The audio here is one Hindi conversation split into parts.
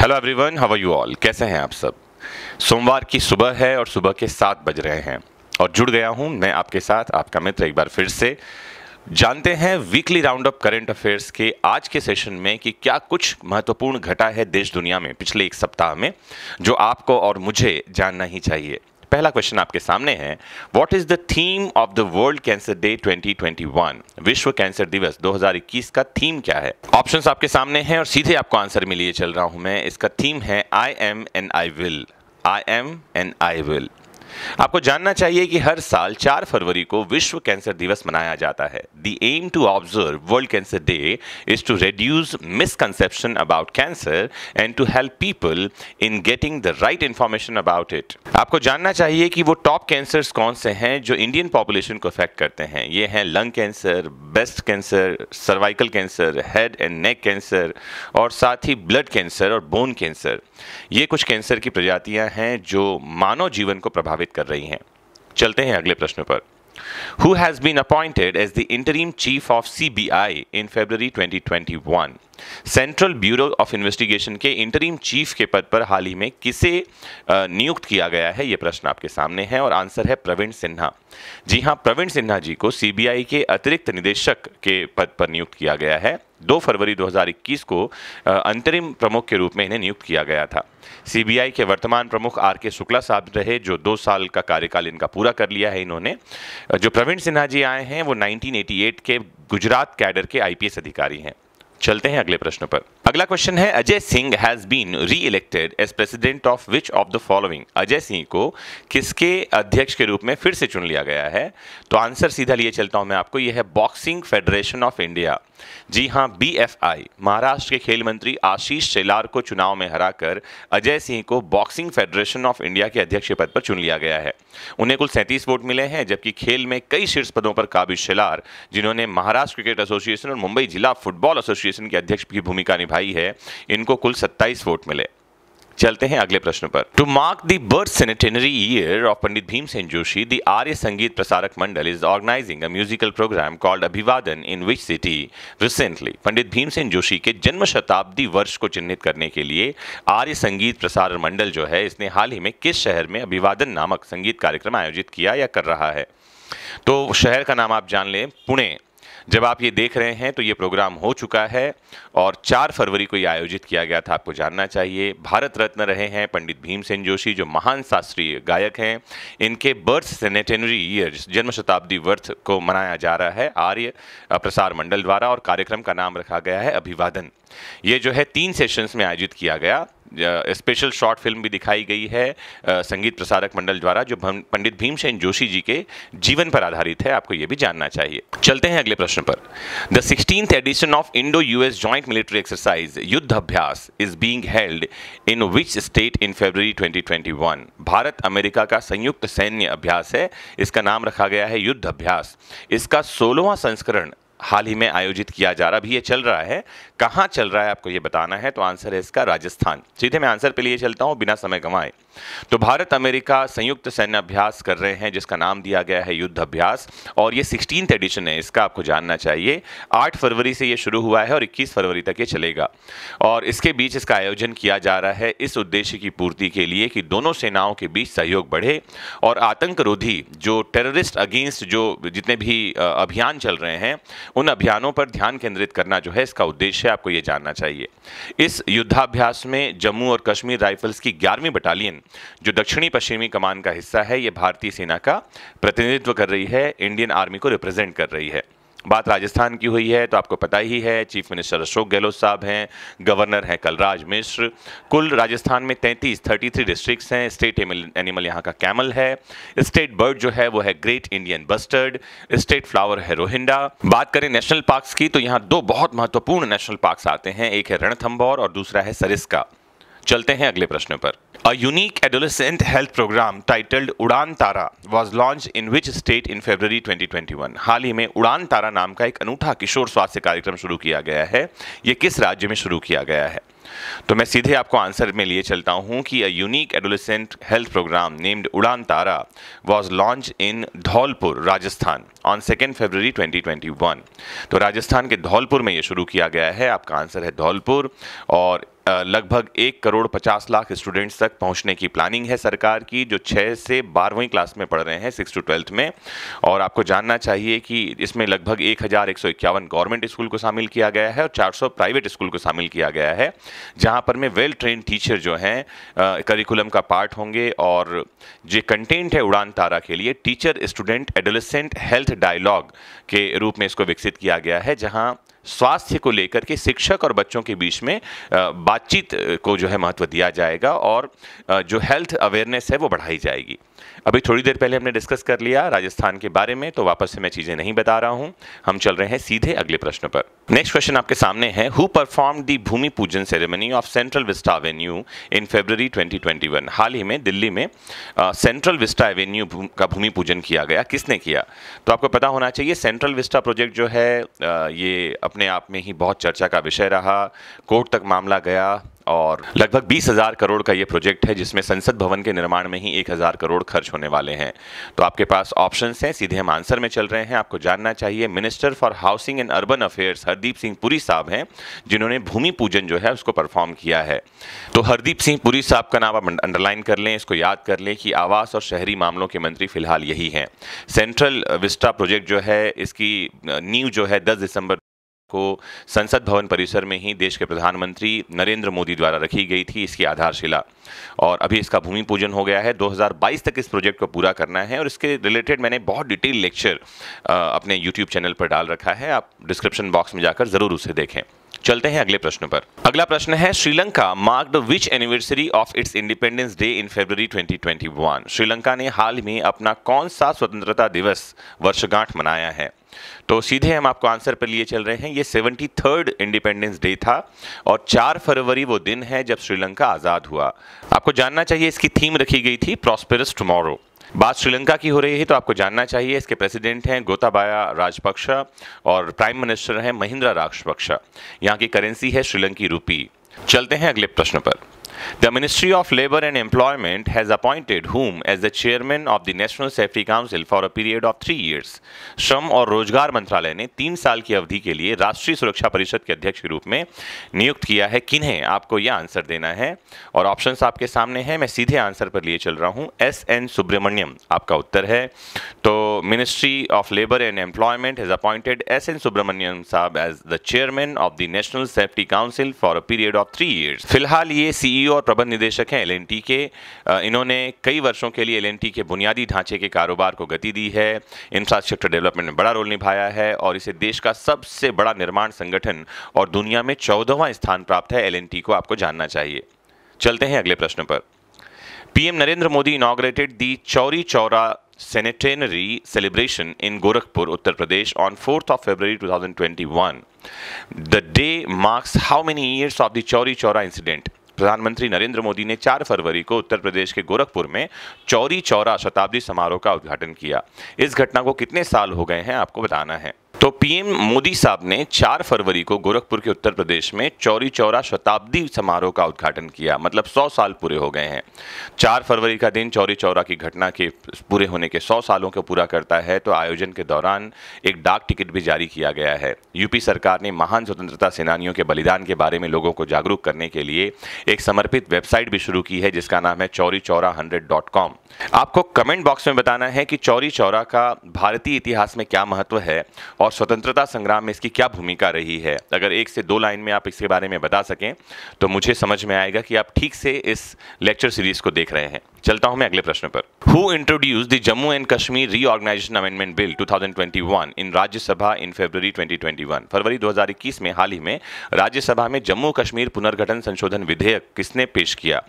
Hello everyone how are you all कैसे हैं आप सब सोमवार की सुबह है और सुबह के सात बज रहे हैं और जुड़ गया हूं मैं आपके साथ आपका मित्र एक बार फिर से जानते हैं weekly round up current affairs के आज के सेशन में कि क्या कुछ महत्वपूर्ण घटा है देश दुनिया में पिछले एक सप्ताह में जो आपको और मुझे जानना ही चाहिए पहला क्वेश्चन आपके सामने है what is the theme of the world cancer day 2021 विश्व कैंसर दिवस 2021 का थीम क्या है ऑप्शंस आपके सामने हैं और सीधे आपको आंसर मिलिए चल रहा हूं मैं इसका थीम है I am and I will I am and I will आपको जानना चाहिए कि हर साल 4 फरवरी को विश्व कैंसर दिवस मनाया जाता है the aim to observe world cancer day is to reduce misconception about cancer and to help people in getting the right information about it आपको जानना चाहिए कि वो टॉप कैंसर कौन से हैं जो इंडियन पॉपुलेशन को अफेक्ट करते हैं ये हैं lung cancer breast cancer cervical cancer head and neck cancer और साथ ही ब्लड कैंसर और बोन कैंसर ये कुछ कैंसर की प्रजातियां हैं जो मानव जीवन को प्रभावित प्रेरित कर रही हैं चलते हैं अगले प्रश्न पर who has been appointed as the interim chief of C B I in twenty one central bureau of investigation के इंटरीम चीफ के पद पर हाल ही में किसे नियुक्त किया गया है ये प्रश्न आपके सामने है और आंसर है प्रवीण सिन्हा जी हां प्रवीण सिन्हा जी को सीबीआई के अतिरिक्त निदेशक के पद पर नियुक्त किया गया है 2 फरवरी 2021 को अंतरिम प्रमुख के रूप में इन्हें नियुक्त किया गया था सीबीआई के वर्तमान प्रमुख आर के शुक्ला साहब रहे जो दो साल का कार्यकाल इनका पूरा कर लिया है इन्होंने जो प्रवीण सिन्हा जी आए हैं वो 1988 के गुजरात कैडर के आईपीएस अधिकारी हैं चलते हैं अगले प्रश्न पर अगला क्वेश्चन है Ajay Singh has been re elected as president of which of the following Ajay Singh को किसके अध्यक्ष के रूप में फिर से चुन लिया गया है तो आंसर सीधा लिए चलता हूं मैं आपको यह है बॉक्सिंग फेडरेशन ऑफ इंडिया जी हां बीएफआई महाराष्ट्र के खेल मंत्री आशीष शेलार को चुनाव में हराकर अजय सिंह को बॉक्सिंग फेडरेशन ऑफ इंडिया के अध्यक्ष पद पर चुन लिया गया है उन्हें कुल सैंतीस वोट मिले हैं जबकि खेल में कई शीर्ष पदों पर काबिज शेलार जिन्होंने महाराष्ट्र क्रिकेट एसोसिएशन और मुंबई जिला फुटबॉल एसोसिएशन एसोसिएशन के अध्यक्ष की भूमिका निभाई है इनको कुल 27 वोट मिले चलते हैं अगले प्रश्न पर to mark the birth centenary year of Pandit Bhimsen Joshi the Arya Sangeet Prasarak Mandal is organising a musical programme called Abhivadan in which city recently Pandit Bhimsen Joshi के जन्म शताब्दी वर्ष को चिन्हित करने के लिए आर्य संगीत प्रसारण मंडल जो है इसने हाल ही में किस शहर में अभिवादन नामक संगीत कार्यक्रम आयोजित किया या कर रहा है तो शहर का नाम आप जान लें पुणे जब आप ये देख रहे हैं तो ये प्रोग्राम हो चुका है और 4 फरवरी को ये आयोजित किया गया था आपको जानना चाहिए भारत रत्न रहे हैं पंडित भीमसेन जोशी जो महान शास्त्रीय गायक हैं इनके बर्थ सेनेटेनरी ईयर जन्म शताब्दी वर्थ को मनाया जा रहा है आर्य प्रसार मंडल द्वारा और कार्यक्रम का नाम रखा गया है अभिवादन ये जो है तीन सेशंस में आयोजित किया गया स्पेशल शॉर्ट फिल्म भी दिखाई गई है संगीत प्रसारक मंडल द्वारा जो पंडित भीमसेन जोशी जी के जीवन पर आधारित है आपको ये भी जानना चाहिए चलते हैं अगले प्रश्न पर the sixteen edition of indo US joint military exercise Yudh Abhyas is being held in which state in February twenty Bharat America का संयुक्त सैन्य अभ्यास है इसका नाम रखा गया है युद्ध अभ्यास इसका सोलहवा संस्करण हाल ही में आयोजित किया जा रहा भी ये चल रहा है कहाँ चल रहा है आपको ये बताना है तो आंसर है इसका राजस्थान सीधे मैं आंसर पे लिए चलता हूँ बिना समय गंवाए तो भारत अमेरिका संयुक्त सैन्य अभ्यास कर रहे हैं जिसका नाम दिया गया है युद्ध अभ्यास और ये सिक्सटीन एडिशन है इसका आपको जानना चाहिए आठ फरवरी से ये शुरू हुआ है और इक्कीस फरवरी तक ये चलेगा और इसके बीच इसका आयोजन किया जा रहा है इस उद्देश्य की पूर्ति के लिए कि दोनों सेनाओं के बीच सहयोग बढ़े और आतंकरोधी जो टेररिस्ट अगेंस्ट जो जितने भी अभियान चल रहे हैं उन अभियानों पर ध्यान केंद्रित करना जो है इसका उद्देश्य है आपको ये जानना चाहिए इस युद्धाभ्यास में जम्मू और कश्मीर राइफल्स की ग्यारहवीं बटालियन जो दक्षिणी पश्चिमी कमान का हिस्सा है ये भारतीय सेना का प्रतिनिधित्व कर रही है इंडियन आर्मी को रिप्रेजेंट कर रही है बात राजस्थान की हुई है तो आपको पता ही है चीफ मिनिस्टर अशोक गहलोत साहब हैं गवर्नर हैं कलराज मिश्र कुल राजस्थान में 33 33 डिस्ट्रिक्ट हैं स्टेट एनिमल यहाँ का कैमल है स्टेट बर्ड जो है वो है great Indian bustard state flower है रोहिंडा बात करें नेशनल पार्क की तो यहाँ दो बहुत महत्वपूर्ण नेशनल पार्क आते हैं एक है रणथम्बौर और दूसरा है सरिस्का चलते हैं अगले प्रश्न पर a unique adolescent health programme titled Udaan Tara was launch in which state in February 2021 हाल ही में उड़ान तारा नाम का एक अनूठा किशोर स्वास्थ्य कार्यक्रम शुरू किया गया है ये किस राज्य में शुरू किया गया है तो मैं सीधे आपको आंसर में लिए चलता हूँ कि a unique adolescent health programme named Udaan Tara was launch in Dholpur Rajasthan on second February 2021 तो राजस्थान के धौलपुर में ये शुरू किया गया है आपका आंसर है धौलपुर और लगभग एक करोड़ पचास लाख स्टूडेंट्स तक पहुंचने की प्लानिंग है सरकार की जो छः से बारहवीं क्लास में पढ़ रहे हैं सिक्स टू ट्वेल्थ में और आपको जानना चाहिए कि इसमें लगभग एक हज़ार एक सौ इक्यावन गवर्नमेंट स्कूल को शामिल किया गया है और चार सौ प्राइवेट स्कूल को शामिल किया गया है जहाँ पर में वेल ट्रेन टीचर जो हैं करिकुलम का पार्ट होंगे और जो कंटेंट है उड़ान तारा के लिए teacher student adolescent health dialogue के रूप में इसको विकसित किया गया है जहाँ स्वास्थ्य को लेकर के शिक्षक और बच्चों के बीच में बातचीत को जो है महत्व दिया जाएगा और जो हेल्थ अवेयरनेस है वो बढ़ाई जाएगी अभी थोड़ी देर पहले हमने डिस्कस कर लिया राजस्थान के बारे में तो वापस से मैं चीज़ें नहीं बता रहा हूँ हम चल रहे हैं सीधे अगले प्रश्न पर नेक्स्ट क्वेश्चन आपके सामने है who perform the Bhoomi Pujan ceremony of central vista avenue in February 2021 हाल ही में दिल्ली में सेंट्रल विस्टा एवेन्यू का भूमि पूजन किया गया किसने किया तो आपको पता होना चाहिए सेंट्रल विस्टा प्रोजेक्ट जो है ये अपने आप में ही बहुत चर्चा का विषय रहा कोर्ट तक मामला गया और लगभग बीस हज़ार करोड़ का ये प्रोजेक्ट है जिसमें संसद भवन के निर्माण में ही एक हज़ार करोड़ खर्च होने वाले हैं तो आपके पास ऑप्शंस हैं सीधे हम आंसर में चल रहे हैं आपको जानना चाहिए minister for housing and urban affairs हर हरदीप सिंह पुरी साहब हैं जिन्होंने भूमि पूजन जो है उसको परफॉर्म किया है तो हरदीप सिंह पुरी साहब का नाम आप अंडरलाइन कर लें इसको याद कर लें कि आवास और शहरी मामलों के मंत्री फिलहाल यही हैं सेंट्रल विस्टा प्रोजेक्ट जो है इसकी नींव uh, जो है दस दिसंबर को संसद भवन परिसर में ही देश के प्रधानमंत्री नरेंद्र मोदी द्वारा रखी गई थी इसकी आधारशिला और अभी इसका भूमि पूजन हो गया है 2022 तक इस प्रोजेक्ट को पूरा करना है और इसके रिलेटेड मैंने बहुत डिटेल लेक्चर अपने यूट्यूब चैनल पर डाल रखा है आप डिस्क्रिप्शन बॉक्स में जाकर ज़रूर उसे देखें चलते हैं अगले प्रश्न पर अगला प्रश्न है Sri Lanka marked which anniversary of its independence day in February 2021 Sri Lanka ने हाल में अपना कौन सा स्वतंत्रता दिवस वर्षगांठ मनाया है तो सीधे हम आपको आंसर पर लिए चल रहे हैं ये सेवेंटी थर्ड इंडिपेंडेंस डे था और चार फरवरी वो दिन है जब श्रीलंका आज़ाद हुआ आपको जानना चाहिए इसकी थीम रखी गई थी प्रॉस्पेरस टुमारो बात श्रीलंका की हो रही है तो आपको जानना चाहिए इसके प्रेसिडेंट हैं गोताबाया राजपक्षा और प्राइम मिनिस्टर हैं महिंद्रा राजपक्षा यहाँ की करेंसी है श्रीलंकी रूपी चलते हैं अगले प्रश्न पर The Ministry of Labour and Employment has appointed whom as the chairman of the National Safety Council for a period of three years. श्रम और रोजगार मंत्रालय ने तीन साल की अवधि के लिए राष्ट्रीय सुरक्षा परिषद के अध्यक्ष के रूप में नियुक्त किया है किन्हें आपको यह आंसर देना है और ऑप्शन आपके सामने हैं मैं सीधे आंसर पर लिए चल रहा हूँ एस एन सुब्रमण्यम आपका उत्तर है तो ministry of labour and employment has appointed S N Subrahmanyam Sahab as the chairman of the national safety council for a period of three years फिलहाल ये सीईओ सीईओ और प्रबंध निदेशक हैं एलएनटी के इन्होंने कई वर्षों के लिए एलएनटी के बुनियादी ढांचे के कारोबार को गति दी है इंफ्रास्ट्रक्चर डेवलपमेंट में बड़ा रोल निभाया है और इसे देश का सबसे बड़ा निर्माण संगठन और दुनिया में चौदहवा स्थान प्राप्त है एल को आपको जानना चाहिए चलते हैं अगले प्रश्न पर PM Narendra Modi inaugurated the Chauri Chaura centenary celebration in Gorakhpur, Uttar Pradesh on 4th of February 2021. The day marks how many years of the Chauri Chaura incident प्रधानमंत्री नरेंद्र मोदी ने 4 फरवरी को उत्तर प्रदेश के गोरखपुर में चौरी चौरा शताब्दी समारोह का उद्घाटन किया इस घटना को कितने साल हो गए हैं आपको बताना है तो पीएम मोदी साहब ने 4 फरवरी को गोरखपुर के उत्तर प्रदेश में चौरी चौरा शताब्दी समारोह का उद्घाटन किया मतलब 100 साल पूरे हो गए हैं 4 फरवरी का दिन चौरी चौरा की घटना के पूरे होने के 100 सालों को पूरा करता है तो आयोजन के दौरान एक डाक टिकट भी जारी किया गया है यूपी सरकार ने महान स्वतंत्रता सेनानियों के बलिदान के बारे में लोगों को जागरूक करने के लिए एक समर्पित वेबसाइट भी शुरू की है जिसका नाम है चौरी चौरा हंड्रेड आपको कमेंट बॉक्स में बताना है कि चौरी चौरा का भारतीय इतिहास में क्या महत्व है और और स्वतंत्रता संग्राम में इसकी क्या भूमिका रही है अगर एक से दो लाइन में आप इसके बारे में बता सकें तो मुझे समझ में आएगा कि आप ठीक से इस लेक्चर सीरीज़ को देख रहे हैं चलता हूं मैं अगले प्रश्न पर who introduce the Jammu and Kashmir reorganisation amendment bill 2021 in Rajya Sabha in February 2021 फरवरी 2021 में हाल ही में राज्यसभा में जम्मू कश्मीर पुनर्गठन संशोधन विधेयक किसने पेश किया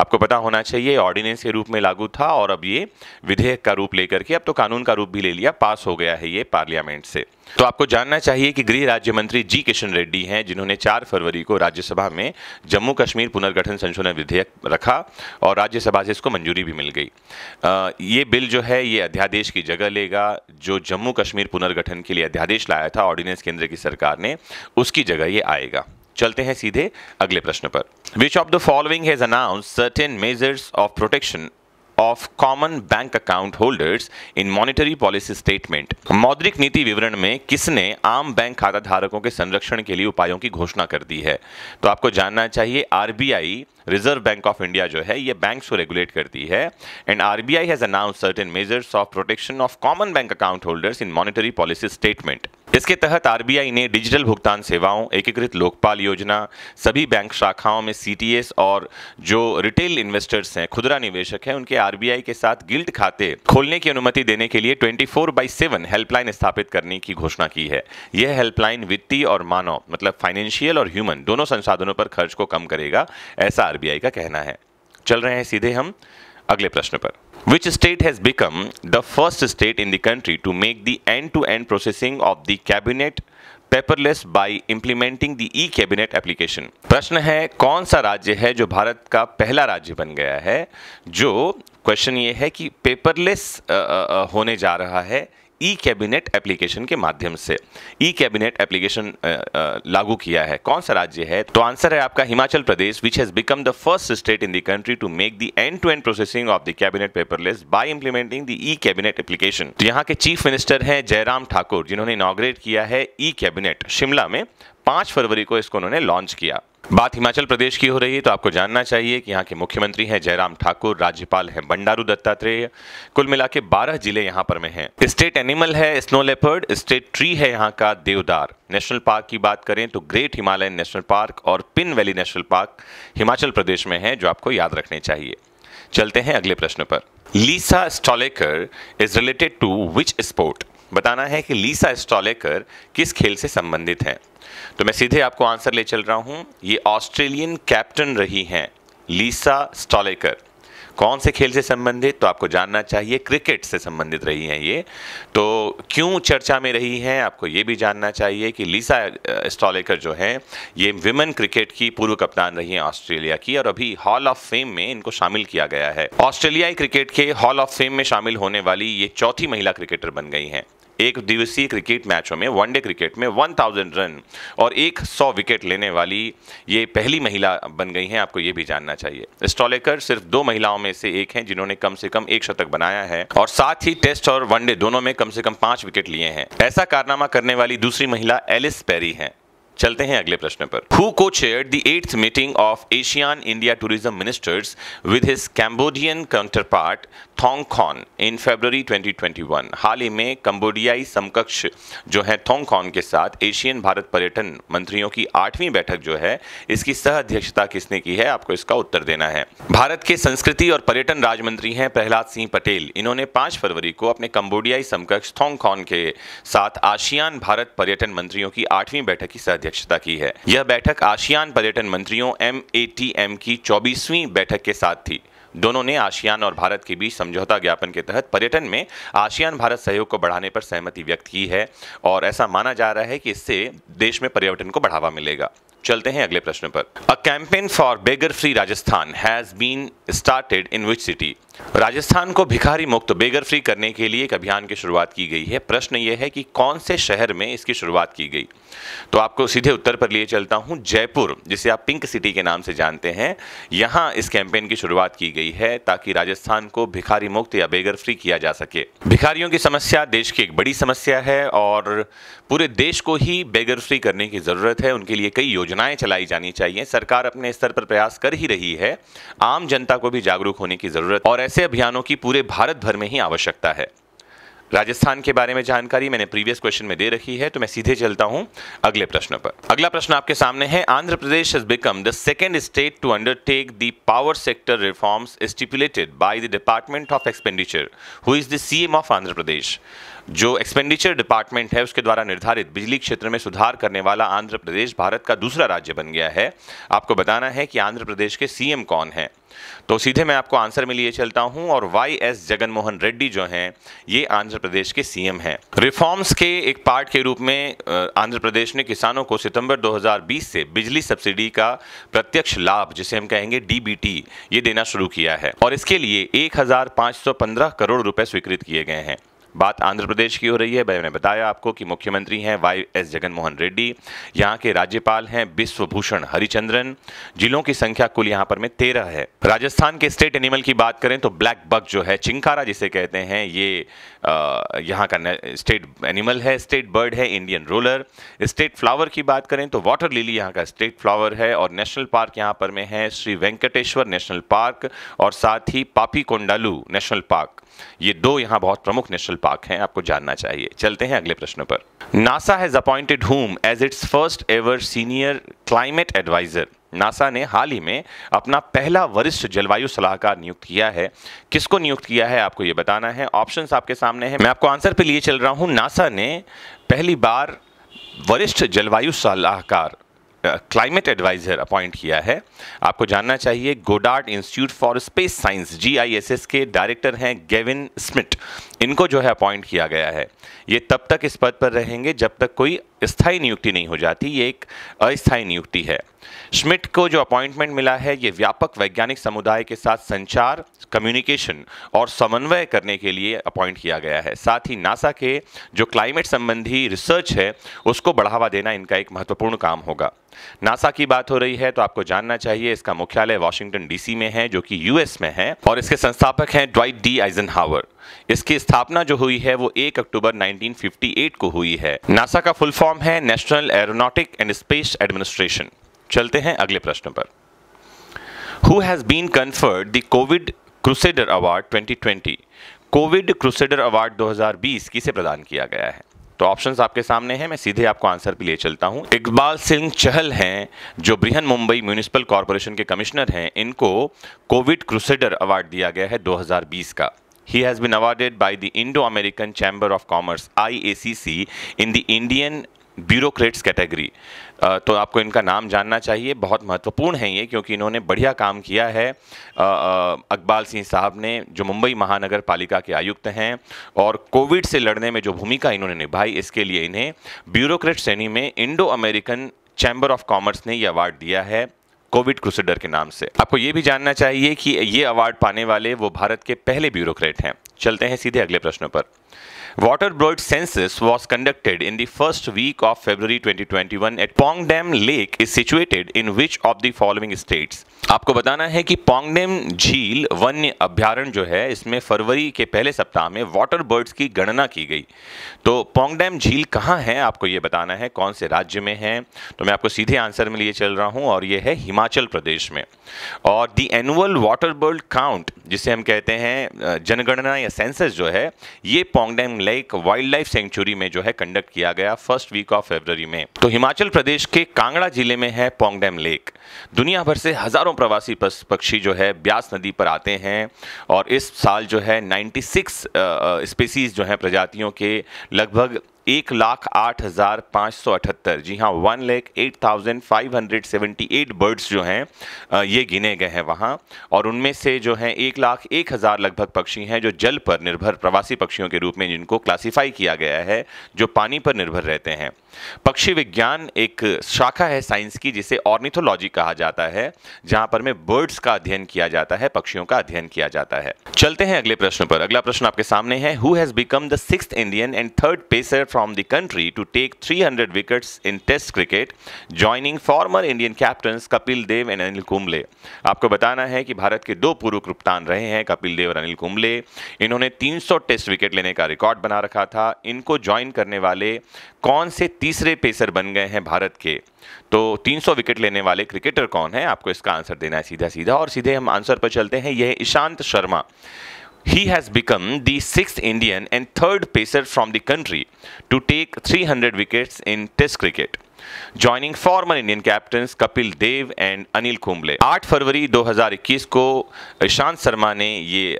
आपको पता होना चाहिए ऑर्डिनेंस के रूप में लागू था और अब ये विधेयक का रूप लेकर के अब तो कानून का रूप भी ले लिया पास हो गया है ये पार्लियामेंट से तो आपको जानना चाहिए कि गृह राज्य मंत्री जी किशन रेड्डी हैं जिन्होंने 4 फरवरी को राज्यसभा में जम्मू कश्मीर पुनर्गठन संशोधन विधेयक रखा और राज्यसभा से इसको मंजूरी भी मिल गई ये बिल जो है ये अध्यादेश की जगह लेगा जो जम्मू कश्मीर पुनर्गठन के लिए अध्यादेश लाया था ऑर्डिनेंस केंद्र की सरकार ने उसकी जगह ये आएगा चलते हैं सीधे अगले प्रश्न पर which of the following has announce certain measures of protection of common bank account holders in monetary policy statement मौद्रिक नीति विवरण में किसने आम बैंक खाता धारकों के संरक्षण के लिए उपायों की घोषणा कर दी है तो आपको जानना चाहिए RBI reserve bank of India जो है ये बैंक्स को रेगुलेट करती है and RBI has announce certain measures of protection of common bank account holders in monetary policy statement इसके तहत आरबीआई ने डिजिटल भुगतान सेवाओं एकीकृत लोकपाल योजना सभी बैंक शाखाओं में सीटीएस और जो रिटेल इन्वेस्टर्स हैं खुदरा निवेशक हैं उनके आरबीआई के साथ गिल्ड खाते खोलने की अनुमति देने के लिए 24 फोर बाई सेवन हेल्पलाइन स्थापित करने की घोषणा की है यह हेल्पलाइन वित्तीय और मानव मतलब फाइनेंशियल और ह्यूमन दोनों संसाधनों पर खर्च को कम करेगा ऐसा आरबीआई का कहना है चल रहे हैं सीधे हम अगले प्रश्न पर which state has become the first state in the country to make the end-to-end -end processing of paperless by implementing the e cabinet application प्रश्न है कौन सा राज्य है जो भारत का पहला राज्य बन गया है जो क्वेश्चन ये है कि पेपरलेस होने जा रहा है ई कैबिनेट एप्लीकेशन के माध्यम से ई कैबिनेट एप्लीकेशन लागू किया है कौन सा राज्य है तो आंसर है आपका Himachal Pradesh which has become the first state in the country to make the end to end processing of the cabinet paperless by implementing the e cabinet application यहाँ के चीफ मिनिस्टर हैं जयराम ठाकुर जिन्होंने इनाग्रेट किया है ई कैबिनेट शिमला में पांच फरवरी को इसको उन्होंने लॉन्च किया बात हिमाचल प्रदेश की हो रही है तो आपको जानना चाहिए कि यहाँ के मुख्यमंत्री हैं जयराम ठाकुर राज्यपाल हैं बंडारू दत्तात्रेय कुल मिला के बारह जिले यहाँ पर में हैं स्टेट एनिमल है स्नो लेपर्ड स्टेट ट्री है यहाँ का देवदार नेशनल पार्क की बात करें तो ग्रेट हिमालयन नेशनल पार्क और Pin valley national park Himachal Pradesh में है जो आपको याद रखने चाहिए चलते हैं अगले प्रश्न पर Lisa Sthalekar is related to which sport बताना है कि लीसा स्टॉलेकर किस खेल से संबंधित हैं तो मैं सीधे आपको आंसर ले चल रहा हूँ ये ऑस्ट्रेलियन कैप्टन रही हैं लीसा स्टॉलेकर कौन से खेल से संबंधित तो आपको जानना चाहिए क्रिकेट से संबंधित रही हैं ये तो क्यों चर्चा में रही हैं आपको ये भी जानना चाहिए कि लीसा स्टॉलेकर जो हैं ये विमेन क्रिकेट की पूर्व कप्तान रही हैं ऑस्ट्रेलिया की और अभी हॉल ऑफ फेम में इनको शामिल किया गया है ऑस्ट्रेलियाई क्रिकेट के हॉल ऑफ फेम में शामिल होने वाली ये चौथी महिला क्रिकेटर बन गई हैं एक दिवसीय क्रिकेट मैचों में वनडे क्रिकेट में 1000 रन और 100 विकेट लेने वाली ये पहली महिला बन गई हैं आपको ये भी जानना चाहिए स्टॉलेकर सिर्फ दो महिलाओं में से एक हैं जिन्होंने कम से कम एक शतक बनाया है और साथ ही टेस्ट और वनडे दोनों में कम से कम पांच विकेट लिए हैं ऐसा कारनामा करने वाली दूसरी महिला एलिस पेरी है चलते हैं अगले प्रश्न पर who co chair the eighth meeting of ASEAN India tourism ministers with his Cambodian counterpart Thong Khon in February 2021 हाल ही में कम्बोडियाई समकक्ष जो है थोंग खॉन के साथ एशियन भारत पर्यटन मंत्रियों की आठवीं बैठक जो है इसकी सह अध्यक्षता किसने की है आपको इसका उत्तर देना है भारत के संस्कृति और पर्यटन राज्य मंत्री हैं प्रहलाद सिंह पटेल इन्होंने पांच फरवरी को अपने कम्बोडियाई समकक्ष थोंग खॉन के साथ आशियान भारत पर्यटन मंत्रियों की आठवीं बैठक की सह अध्यक्षता की है यह बैठक आशियान पर्यटन मंत्रियों एम की चौबीसवीं बैठक के साथ थी दोनों ने आसियान और भारत के बीच समझौता ज्ञापन के तहत पर्यटन में आसियान भारत सहयोग को बढ़ाने पर सहमति व्यक्त की है और ऐसा माना जा रहा है कि इससे देश में पर्यटन को बढ़ावा मिलेगा चलते हैं अगले प्रश्न पर a campaign for beggar free Rajasthan has been started in which city Rajasthan को भिखारी मुक्त बेगर फ्री करने के लिए एक अभियान की शुरुआत की गई है प्रश्न यह है कि कौन से शहर में इसकी शुरुआत की गई तो आपको सीधे उत्तर पर लिए चलता हूं जयपुर जिसे आप पिंक सिटी के नाम से जानते हैं यहां इस कैंपेन की शुरुआत की गई है ताकि राजस्थान को भिखारी मुक्त या बेगर फ्री किया जा सके भिखारियों की समस्या देश की एक बड़ी समस्या है और पूरे देश को ही बेगर फ्री करने की जरूरत है उनके लिए कई योजना योजनाएं चलाई जानी चाहिए सरकार अपने स्तर पर प्रयास कर ही रही है आम जनता को भी जागरूक होने की जरूरत और ऐसे अभियानों की पूरे भारत भर में ही आवश्यकता है राजस्थान के बारे में जानकारी मैंने प्रीवियस क्वेश्चन में दे रखी है तो मैं सीधे चलता हूं अगले प्रश्न पर अगला प्रश्न आपके सामने है Andhra Pradesh has become the second state to undertake the power sector reforms stipulated by the department of expenditure who is the CM of Andhra Pradesh जो एक्सपेंडिचर डिपार्टमेंट है उसके द्वारा निर्धारित बिजली क्षेत्र में सुधार करने वाला आंध्र प्रदेश भारत का दूसरा राज्य बन गया है आपको बताना है कि आंध्र प्रदेश के सीएम कौन है तो सीधे मैं आपको आंसर में लिए चलता हूं और वाई एस जगनमोहन रेड्डी जो हैं ये आंध्र प्रदेश के सीएम हैं रिफॉर्म्स के एक पार्ट के रूप में आंध्र प्रदेश ने किसानों को सितंबर 2020 से बिजली सब्सिडी का प्रत्यक्ष लाभ जिसे हम कहेंगे डीबीटी ये देना शुरू किया है और इसके लिए एक करोड़ रुपए स्वीकृत किए गए हैं बात आंध्र प्रदेश की हो रही है मैंने बताया आपको कि मुख्यमंत्री हैं वाई एस जगनमोहन रेड्डी यहाँ के राज्यपाल हैं विश्वभूषण हरिचंद्रन जिलों की संख्या कुल यहाँ पर में तेरह है राजस्थान के स्टेट एनिमल की बात करें तो ब्लैक बग जो है चिंकारा जिसे कहते हैं ये यहाँ का स्टेट एनिमल है स्टेट बर्ड है इंडियन रोलर स्टेट फ्लावर की बात करें तो वाटर लिली यहाँ का स्टेट फ्लावर है और नेशनल पार्क यहाँ पर में है श्री वेंकटेश्वर नेशनल पार्क और साथ ही पापी कोंडालू नेशनल पार्क ये दो यहाँ बहुत प्रमुख नेशनल पाक हैं आपको जानना चाहिए चलते हैं अगले प्रश्न पर NASA has appointed whom as its first ever senior climate advisor NASA ने हाल ही में अपना पहला वरिष्ठ जलवायु सलाहकार नियुक्त किया है किसको नियुक्त किया है आपको यह बताना है ऑप्शंस आपके सामने हैं मैं आपको आंसर पे लिए चल रहा हूं नासा ने पहली बार वरिष्ठ जलवायु सलाहकार क्लाइमेट एडवाइज़र अपॉइंट किया है आपको जानना चाहिए Goddard institute for space science जी के डायरेक्टर हैं गेविन स्मिट इनको जो है अपॉइंट किया गया है ये तब तक इस पद पर रहेंगे जब तक कोई स्थायी नियुक्ति नहीं हो जाती ये एक अस्थायी नियुक्ति है स्मिट को जो अपॉइंटमेंट मिला है ये व्यापक वैज्ञानिक समुदाय के साथ संचार कम्युनिकेशन और समन्वय करने के लिए अपॉइंट किया गया है साथ ही नासा के जो क्लाइमेट संबंधी रिसर्च है उसको बढ़ावा देना इनका एक महत्वपूर्ण काम होगा नासा की बात हो रही है तो आपको जानना चाहिए इसका मुख्यालय वॉशिंगटन डीसी में है जो कि यूएस में है और इसके संस्थापक हैं ड्वाइट डी आइजन हावर इसकी स्थापना जो हुई है वो 1 अक्टूबर 1958 को हुई है नासा का फुल फॉर्म है national aeronautic and space administration चलते हैं अगले प्रश्न पर who has been conferred the covid crusader award 2020 covid crusader award 2020 किसे प्रदान किया गया है तो ऑप्शंस आपके सामने हैं मैं सीधे आपको आंसर भी ले चलता हूं इकबाल सिंह चहल हैं जो बृहन मुंबई म्यूनिसिपल कॉरपोरेशन के कमिश्नर हैं इनको कोविड क्रूसेडर अवार्ड दिया गया है 2020 का He has been awarded by the Indo-American Chamber of Commerce IACC in the Indian bureaucrats category uh, तो आपको इनका नाम जानना चाहिए बहुत महत्वपूर्ण है ये क्योंकि इन्होंने बढ़िया काम किया है अकबाल सिंह साहब ने जो मुंबई महानगर पालिका के आयुक्त हैं और कोविड से लड़ने में जो भूमिका इन्होंने निभाई इसके लिए इन्हें ब्यूरोक्रेट श्रेणी में Indo American chamber of commerce ने ये अवार्ड दिया है कोविड क्रूसेडर के नाम से आपको ये भी जानना चाहिए कि ये अवार्ड पाने वाले वो भारत के पहले ब्यूरोक्रेट हैं चलते हैं सीधे अगले प्रश्नों पर Waterblood census was conducted in the first week of February 2021 at Pong Dam Lake is situated in which of the following states? आपको बताना है कि पोंगडेम झील वन्य अभ्यारण जो है इसमें फरवरी के पहले सप्ताह में वाटर बर्ड्स की गणना की गई तो पोंगडेम झील कहाँ है आपको ये बताना है कौन से राज्य में है तो मैं आपको सीधे आंसर में लिए चल रहा हूँ और ये है हिमाचल प्रदेश में और the annual water bird count जिसे हम कहते हैं जनगणना या सेंसस जो है ये Pong dam lake wildlife sanctuary में जो है कंडक्ट किया गया फर्स्ट वीक ऑफ फेब्रवरी में तो हिमाचल प्रदेश के कांगड़ा जिले में है पोंग डैम लेक दुनिया भर से हजारों प्रवासी पक्षी जो है ब्यास नदी पर आते हैं और इस साल जो है 96 स्पीसीज जो है प्रजातियों के लगभग एक लाख आठ हज़ार पाँच सौ अठहत्तर जी हाँ one lakh eight thousand five hundred seventy eight birds जो हैं ये गिने गए हैं वहाँ और उनमें से जो हैं एक लाख एक हज़ार लगभग पक्षी हैं जो जल पर निर्भर प्रवासी पक्षियों के रूप में जिनको क्लासीफाई किया गया है जो पानी पर निर्भर रहते हैं पक्षी विज्ञान एक शाखा है साइंस की जिसे ऑर्निथोलॉजी कहा जाता है जहाँ पर में बर्ड्स का अध्ययन किया जाता है पक्षियों का अध्ययन किया जाता है चलते हैं अगले प्रश्न पर अगला प्रश्न आपके सामने है who has become the six Indian and third pacer from the country to take 300 wickets in test cricket joining former indian captains kapil dev and anil kumble aapko batana hai ki bharat ke do purv कप्तान rahe hain kapil dev aur anil kumble inhone 300 test wicket lene ka record bana rakha tha इनको ज्वाइन करने वाले कौन से तीसरे पेसर बन गए हैं भारत के तो 300 विकेट लेने वाले क्रिकेटर कौन है आपको इसका आंसर देना है सीधा सीधा और सीधे हम आंसर पर चलते हैं यह Ishant Sharma He has become the sixth Indian and third pacer from the country to take 300 wickets in Test cricket. Joining former Indian captain Kapil Dev and Anil Kumble 8 फरवरी 2021 को ईशांत शर्मा ने ये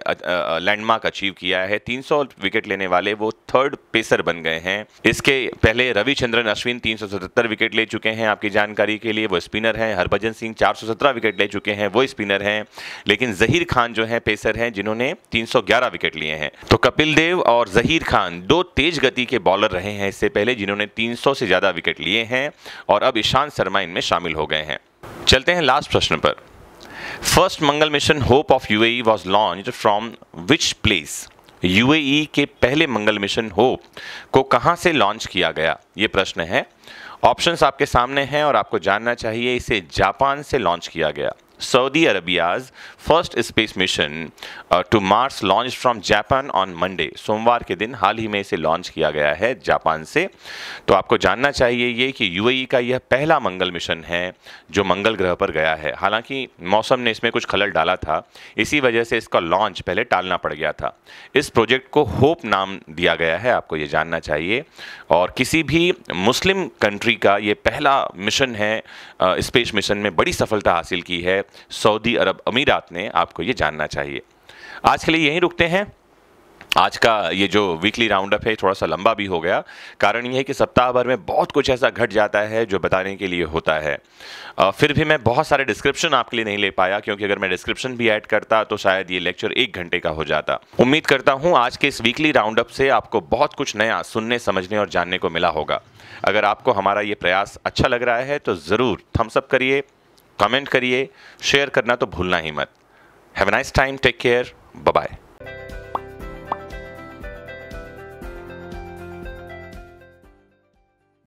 लैंडमार्क अचीव किया है 300 विकेट लेने वाले वो थर्ड पेसर बन गए हैं इसके पहले रविचंद्रन अश्विन 377 विकेट ले चुके हैं आपकी जानकारी के लिए वो स्पिनर हैं हरभजन सिंह 417 विकेट ले चुके हैं वो स्पिनर हैं लेकिन जहीर खान जो है पेसर हैं जिन्होंने तीन विकेट लिए हैं तो कपिल देव और जहीर खान दो तेज गति के बॉलर रहे हैं इससे पहले जिन्होंने तीन से ज़्यादा विकेट लिए हैं और अब ईशान शर्मा इनमें शामिल हो गए हैं चलते हैं लास्ट प्रश्न पर फर्स्ट मंगल mission Hope of U A was launch from which place U के पहले मंगल मिशन होप को कहां से लॉन्च किया गया ये प्रश्न है ऑप्शंस आपके सामने हैं और आपको जानना चाहिए इसे जापान से लॉन्च किया गया Saudi Arabia's first space mission uh, to Mars launched from Japan on Monday. सोमवार के दिन हाल ही में इसे लॉन्च किया गया है जापान से तो आपको जानना चाहिए ये कि यू e का यह पहला मंगल मिशन है जो मंगल ग्रह पर गया है हालांकि मौसम ने इसमें कुछ खलल डाला था इसी वजह से इसका लॉन्च पहले टालना पड़ गया था इस प्रोजेक्ट को होप नाम दिया गया है आपको ये जानना चाहिए और किसी भी मुस्लिम कंट्री का ये पहला मिशन है स्पेस uh, मिशन में बड़ी सफलता हासिल की है सऊदी अरब अमीरात ने आपको ये जानना चाहिए आज के लिए यहीं रुकते हैं आज का ये जो वीकली राउंडअप है थोड़ा सा लंबा भी हो गया कारण ये है कि सप्ताह भर में बहुत कुछ ऐसा घट जाता है जो बताने के लिए होता है फिर भी मैं बहुत सारे डिस्क्रिप्शन आपके लिए नहीं ले पाया क्योंकि अगर मैं डिस्क्रिप्शन भी ऐड करता तो शायद ये लेक्चर एक घंटे का हो जाता उम्मीद करता हूँ आज के इस वीकली राउंडअप से आपको बहुत कुछ नया सुनने समझने और जानने को मिला होगा अगर आपको हमारा ये प्रयास अच्छा लग रहा है तो ज़रूर थम्सअप करिए कमेंट करिए शेयर करना तो भूलना ही मत have nice time take care bye